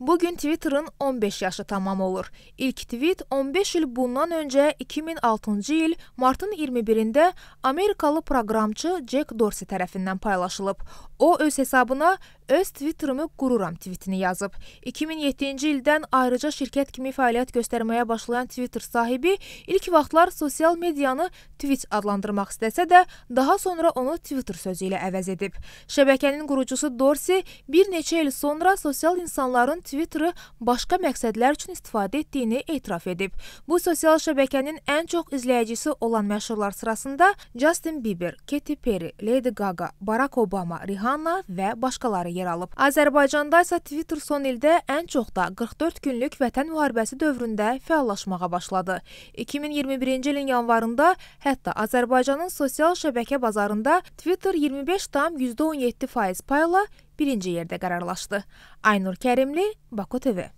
Bugün Twitter'ın 15 yaşı tamam olur. İlk tweet 15 il bundan öncə 2006-cı il martın 21-də Amerikalı proqramçı Jack Dorsey tərəfindən paylaşılıb. O öz hesabına öz Twitterımı qururam tweetini yazıb. 2007-ci ildən ayrıca şirkət kimi fəaliyyət göstərməyə başlayan Twitter sahibi ilk vaxtlar sosial medianı Twitch adlandırmaq istəsə də, daha sonra onu Twitter sözü ilə əvəz edib. Şəbəkənin qurucusu Dorsi bir neçə il sonra sosial insanların Twitterı başqa məqsədlər üçün istifadə etdiyini etiraf edib. Bu sosial şəbəkənin ən çox izləyicisi olan məşhurlar sırasında Justin Bieber, Katy Perry, Lady Gaga, Barack Obama, Rihanna və başqaları yer alıb. Azərbaycanda isə Twitter son ildə ən çox da 44 günlük vətən müharibəsi dövründə fəallaşmağa başladı. 2021-ci ilin yanvarında hətta Azərbaycanın sosial şəbəkə bazarında Twitter 25,17% payla birinci yerdə qərarlaşdı. Aynur Kərimli, Baku TV